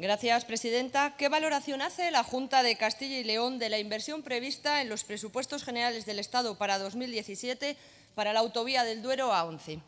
Gracias, presidenta. ¿Qué valoración hace la Junta de Castilla y León de la inversión prevista en los presupuestos generales del Estado para 2017 para la autovía del Duero a 11?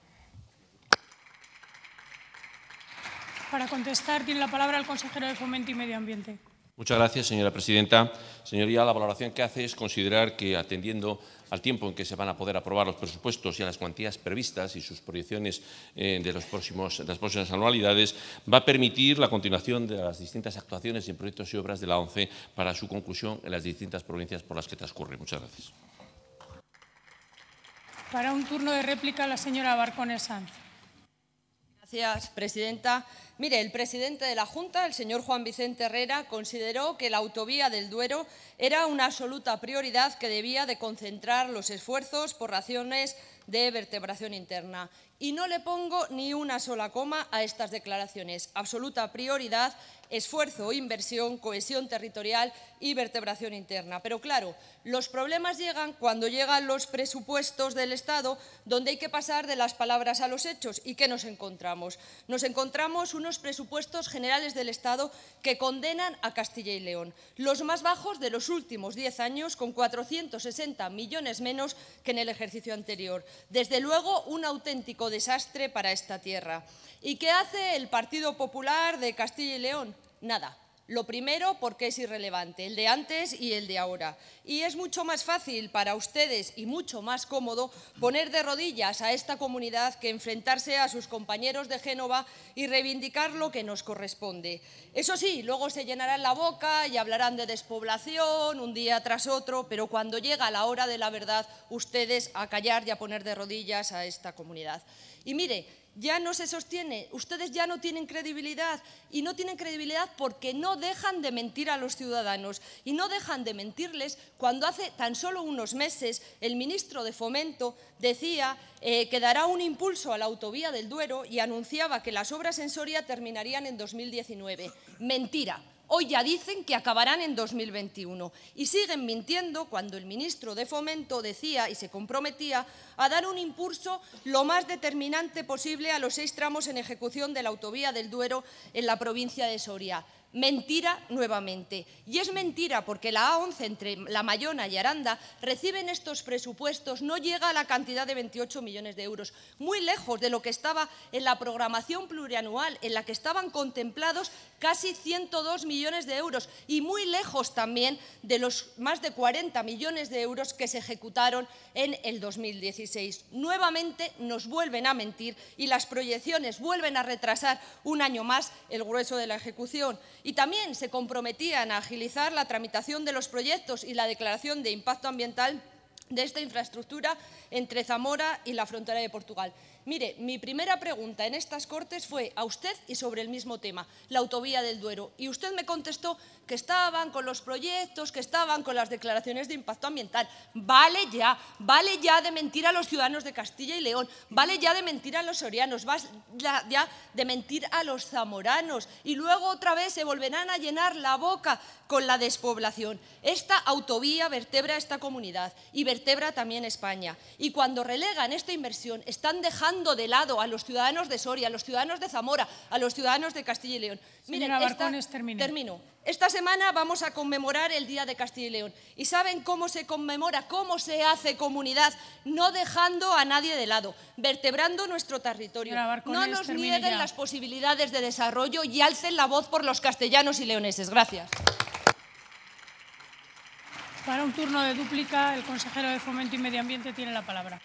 Para contestar tiene la palabra el consejero de Fomento y Medio Ambiente. Muchas gracias, señora presidenta. Señoría, la valoración que hace es considerar que, atendiendo al tiempo en que se van a poder aprobar los presupuestos y a las cuantías previstas y sus proyecciones eh, de, los próximos, las próximas anualidades, va a permitir la continuación de las distintas actuaciones en proyectos y obras de la ONCE para su conclusión en las distintas provincias por las que transcurre. Muchas gracias. Para un turno de réplica, la señora Barcones Señora presidenta. Mire, el presidente de la Junta, el señor Juan Vicente Herrera, consideró que la autovía del Duero era una absoluta prioridad que debía de concentrar los esfuerzos por razones de vertebración interna. Y no le pongo ni una sola coma a estas declaraciones. Absoluta prioridad, esfuerzo, inversión, cohesión territorial y vertebración interna. Pero claro, los problemas llegan cuando llegan los presupuestos del Estado, donde hay que pasar de las palabras a los hechos. ¿Y qué nos encontramos? Nos encontramos unos presupuestos generales del Estado que condenan a Castilla y León, los más bajos de los últimos diez años, con 460 millones menos que en el ejercicio anterior. Desde luego, un auténtico desastre para esta tierra. ¿Y qué hace el Partido Popular de Castilla y León? Nada. Lo primero porque es irrelevante, el de antes y el de ahora. Y es mucho más fácil para ustedes y mucho más cómodo poner de rodillas a esta comunidad que enfrentarse a sus compañeros de Génova y reivindicar lo que nos corresponde. Eso sí, luego se llenarán la boca y hablarán de despoblación un día tras otro, pero cuando llega la hora de la verdad, ustedes a callar y a poner de rodillas a esta comunidad. Y mire, ya no se sostiene, ustedes ya no tienen credibilidad y no tienen credibilidad porque no dejan de mentir a los ciudadanos y no dejan de mentirles cuando hace tan solo unos meses el ministro de Fomento decía eh, que dará un impulso a la autovía del Duero y anunciaba que las obras en Soria terminarían en 2019. Mentira. Hoy ya dicen que acabarán en 2021 y siguen mintiendo cuando el ministro de Fomento decía y se comprometía a dar un impulso lo más determinante posible a los seis tramos en ejecución de la autovía del Duero en la provincia de Soria. Mentira nuevamente. Y es mentira porque la A11 entre La Mayona y Aranda reciben estos presupuestos, no llega a la cantidad de 28 millones de euros, muy lejos de lo que estaba en la programación plurianual, en la que estaban contemplados casi 102 millones de euros y muy lejos también de los más de 40 millones de euros que se ejecutaron en el 2017. Nuevamente nos vuelven a mentir y las proyecciones vuelven a retrasar un año más el grueso de la ejecución. Y también se comprometían a agilizar la tramitación de los proyectos y la declaración de impacto ambiental de esta infraestructura entre Zamora y la frontera de Portugal. Mire, mi primera pregunta en estas cortes fue a usted y sobre el mismo tema, la autovía del Duero. Y usted me contestó que estaban con los proyectos, que estaban con las declaraciones de impacto ambiental. Vale ya, vale ya de mentir a los ciudadanos de Castilla y León, vale ya de mentir a los sorianos, vale ya de mentir a los zamoranos. Y luego otra vez se volverán a llenar la boca con la despoblación. Esta autovía vertebra esta comunidad y vertebra también España. Y cuando relegan esta inversión, están dejando de lado a los ciudadanos de Soria, a los ciudadanos de Zamora, a los ciudadanos de Castilla y León. esta, termino. Esta semana vamos a conmemorar el Día de Castilla y León. ¿Y saben cómo se conmemora, cómo se hace comunidad? No dejando a nadie de lado, vertebrando nuestro territorio. no nos nieguen las posibilidades de desarrollo y alcen la voz por los castellanos y leoneses. Gracias. Para un turno de dúplica, el consejero de Fomento y Medio Ambiente tiene la palabra.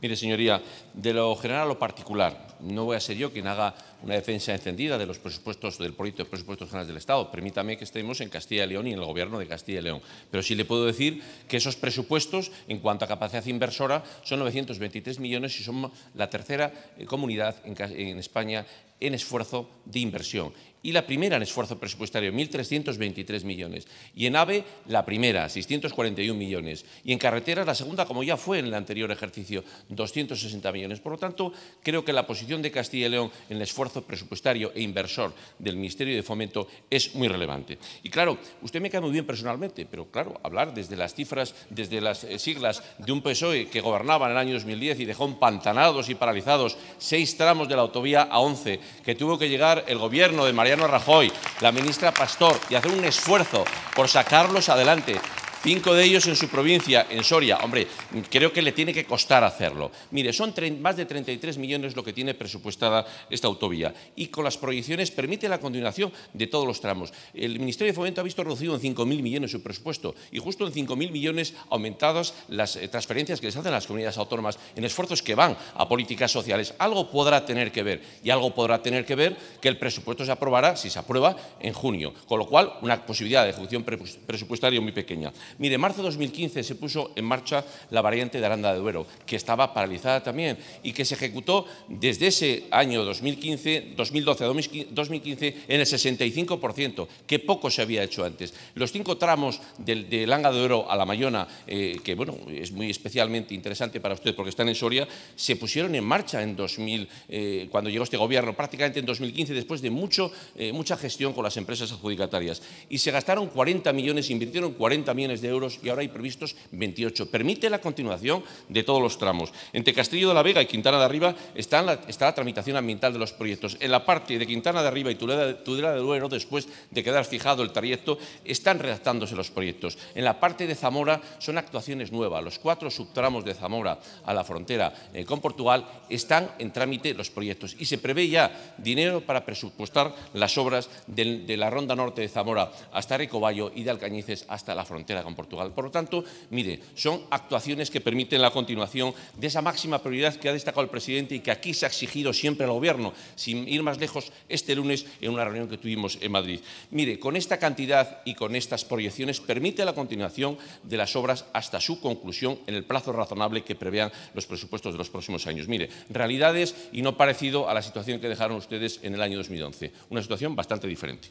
Mire, señoría, de lo general a lo particular, no voy a ser yo quien haga una defensa encendida de los presupuestos del proyecto de presupuestos generales del Estado. Permítame que estemos en Castilla y León y en el Gobierno de Castilla y León. Pero sí le puedo decir que esos presupuestos, en cuanto a capacidad inversora, son 923 millones y son la tercera eh, comunidad en, España en esfuerzo de inversión. Y la primera en esfuerzo presupuestario, 1.323 millones. Y en AVE, la primera, 641 millones. Y en carreteras, la segunda, como ya fue en el anterior ejercicio, 260 millones. Por lo tanto, creo que la posición de Castilla y León en el esfuerzo presupuestario e inversor del Ministerio de Fomento es muy relevante. Y claro, usted me cae muy bien personalmente, pero claro, hablar desde las cifras, desde las eh, siglas de un PSOE que gobernaba en el año 2010 y dejó empantanados y paralizados seis tramos de la autovía A11 que tuvo que llegar el gobierno de Mariano Rajoy, la ministra Pastor, y hacer un esfuerzo por sacarlos adelante cinco de ellos en su provincia, en Soria. Hombre, creo que le tiene que costar hacerlo. Mire, son más de 33 millones lo que tiene presupuestada esta autovía y con las proyecciones permite la continuación de todos los tramos. El Ministerio de Fomento ha visto reducido en 5.000 millones su presupuesto y justo en 5.000 millones aumentadas las eh, transferencias que les hacen las comunidades autónomas en esfuerzos que van a políticas sociales. Algo podrá tener que ver y algo podrá tener que ver que el presupuesto se aprobará, si se aprueba, en junio. Con lo cual, una posibilidad de ejecución presupuestaria muy pequeña. Mire, en marzo de 2015 se puso en marcha la variante de Aranda de Duero, que estaba paralizada también y que se ejecutó desde ese año 2015, 2012 2015 en el 65%, que poco se había hecho antes. Los cinco tramos del, de Langa de Duero a La Mayona, eh, que bueno, es muy especialmente interesante para ustedes porque están en Soria, se pusieron en marcha en 2000, eh, cuando llegó este gobierno, prácticamente en 2015, después de mucho, eh, mucha gestión con las empresas adjudicatarias. Y se gastaron 40 millones, invirtieron 40 millones de euros y ahora hay previstos 28. Permite la continuación de todos los tramos. Entre Castillo de la Vega y Quintana de Arriba está la, está la tramitación ambiental de los proyectos. En la parte de Quintana de Arriba y Tudela de Duero, después de quedar fijado el trayecto, están redactándose los proyectos. En la parte de Zamora son actuaciones nuevas. Los cuatro subtramos de Zamora a la frontera eh, con Portugal están en trámite los proyectos y se prevé ya dinero para presupuestar las obras de, la Ronda Norte de Zamora hasta Recoballo y de Alcañices hasta la frontera con Portugal. Por lo tanto, mire, son actuaciones que permiten la continuación de esa máxima prioridad que ha destacado el presidente y que aquí se ha exigido siempre al Gobierno, sin ir más lejos, este lunes en una reunión que tuvimos en Madrid. Mire, con esta cantidad y con estas proyecciones permite la continuación de las obras hasta su conclusión en el plazo razonable que prevean los presupuestos de los próximos años. Mire, realidades y no parecido a la situación que dejaron ustedes en el año 2011. Una situación bastante diferente.